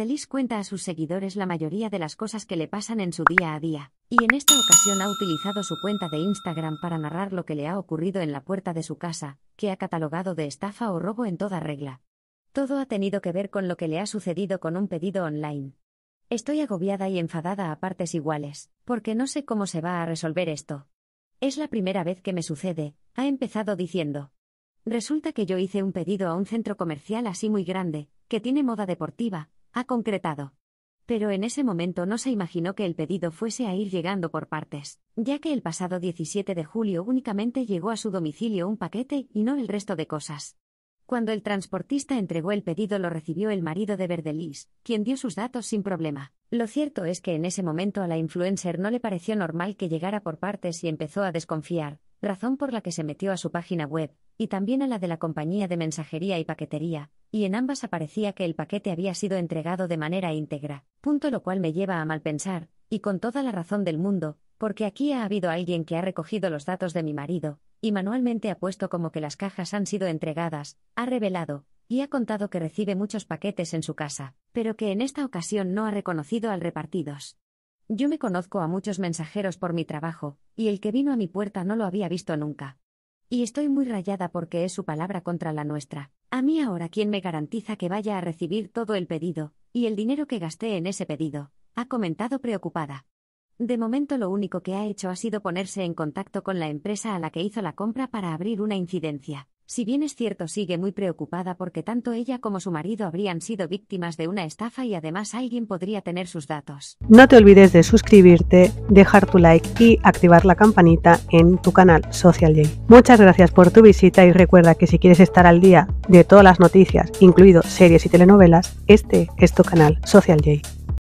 Feliz cuenta a sus seguidores la mayoría de las cosas que le pasan en su día a día, y en esta ocasión ha utilizado su cuenta de Instagram para narrar lo que le ha ocurrido en la puerta de su casa, que ha catalogado de estafa o robo en toda regla. Todo ha tenido que ver con lo que le ha sucedido con un pedido online. Estoy agobiada y enfadada a partes iguales, porque no sé cómo se va a resolver esto. Es la primera vez que me sucede, ha empezado diciendo. Resulta que yo hice un pedido a un centro comercial así muy grande, que tiene moda deportiva, ha concretado. Pero en ese momento no se imaginó que el pedido fuese a ir llegando por partes, ya que el pasado 17 de julio únicamente llegó a su domicilio un paquete y no el resto de cosas. Cuando el transportista entregó el pedido lo recibió el marido de Verdelis, quien dio sus datos sin problema. Lo cierto es que en ese momento a la influencer no le pareció normal que llegara por partes y empezó a desconfiar, razón por la que se metió a su página web, y también a la de la compañía de mensajería y paquetería, y en ambas aparecía que el paquete había sido entregado de manera íntegra, punto lo cual me lleva a mal pensar, y con toda la razón del mundo, porque aquí ha habido alguien que ha recogido los datos de mi marido, y manualmente ha puesto como que las cajas han sido entregadas, ha revelado, y ha contado que recibe muchos paquetes en su casa, pero que en esta ocasión no ha reconocido al repartidos. Yo me conozco a muchos mensajeros por mi trabajo, y el que vino a mi puerta no lo había visto nunca. Y estoy muy rayada porque es su palabra contra la nuestra. A mí ahora quién me garantiza que vaya a recibir todo el pedido, y el dinero que gasté en ese pedido, ha comentado preocupada. De momento lo único que ha hecho ha sido ponerse en contacto con la empresa a la que hizo la compra para abrir una incidencia. Si bien es cierto sigue muy preocupada porque tanto ella como su marido habrían sido víctimas de una estafa y además alguien podría tener sus datos. No te olvides de suscribirte, dejar tu like y activar la campanita en tu canal Social J. Muchas gracias por tu visita y recuerda que si quieres estar al día de todas las noticias, incluido series y telenovelas, este es tu canal Social J.